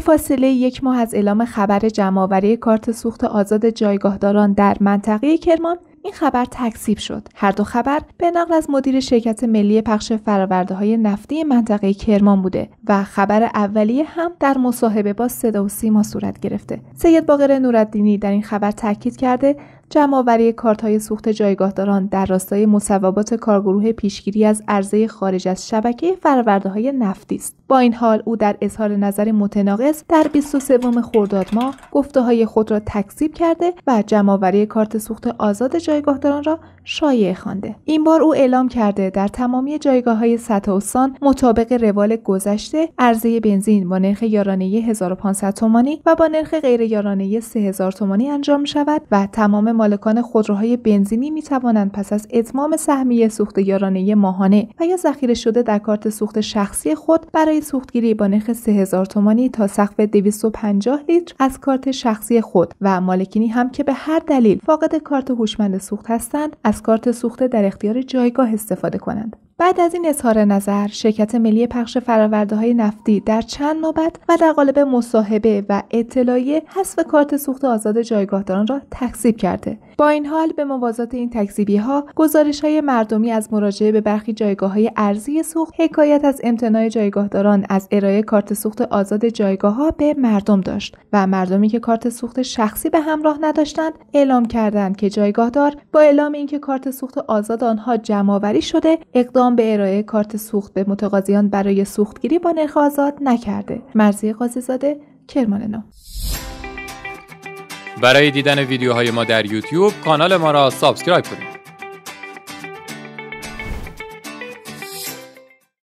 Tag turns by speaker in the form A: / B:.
A: فاصله یک ماه از اعلام خبر جمعآوری کارت سوخت آزاد جایگاهداران در منطقه کرمان این خبر تکسیب شد هر دو خبر به نقل از مدیر شرکت ملی پخش فراورده های نفتی منطقه کرمان بوده و خبر اولیه هم در مصاحبه با صدا و سیما صورت گرفته سید باقر نورالدینی در این خبر تاکید کرده جمعآوری کارتهای سوخت جایگاهداران در راستای مصوبات کارگروه پیشگیری از عرضه خارج از شبکه فرورده نفتی است با این حال او در اظهار نظر متناقض در 23 خرداد ماه گفته های خود را تکذیب کرده و جمعآوری کارت سوخت آزاد جایگاهداران را شایع خوانده این بار او اعلام کرده در تمامی جایگاه های سطح استان مطابق روال گذشته عرضه بنزین با نرخ یارانه 1500 تومانی و با نرخ غیر یارانه 3000 تومانی انجام شود و تمام مالکان خودروهای بنزینی می توانند پس از اتمام سهمیه سوخت یارانه ماهانه و یا ذخیره شده در کارت سوخت شخصی خود برای سوختگیری با نرخ 3000 تومانی تا سقف 250 لیتر از کارت شخصی خود و مالکینی هم که به هر دلیل فاقد کارت هوشمند سوخت هستند از کارت سوخت در اختیار جایگاه استفاده کنند بعد از این اظهار نظر شرکت ملی پخش فراورده های نفتی در چند نوبت و در قالب مصاحبه و اطلاعیه حذف کارت سوخت آزاد جایگاهداران را تکذیب کرده با این حال به موازات این تکذیبی ها گزارش های مردمی از مراجعه به برخی جایگاه های ارزی سوخت حکایت از امتناع جایگاهداران از ارائه کارت سوخت آزاد جایگاه ها به مردم داشت و مردمی که کارت سوخت شخصی به همراه نداشتند اعلام کردند که جایگاهدار با اعلام اینکه کارت سوخت آزاد آنها جمعآوری شده اقدام اقدام به ارائه کارت سوخت به متقاضیان برای سوختگیری با نرخ آزاد نکرده مرزی قاضی زاده نو برای دیدن ویدیوهای ما در یوتیوب کانال ما را سابسکرایب کنید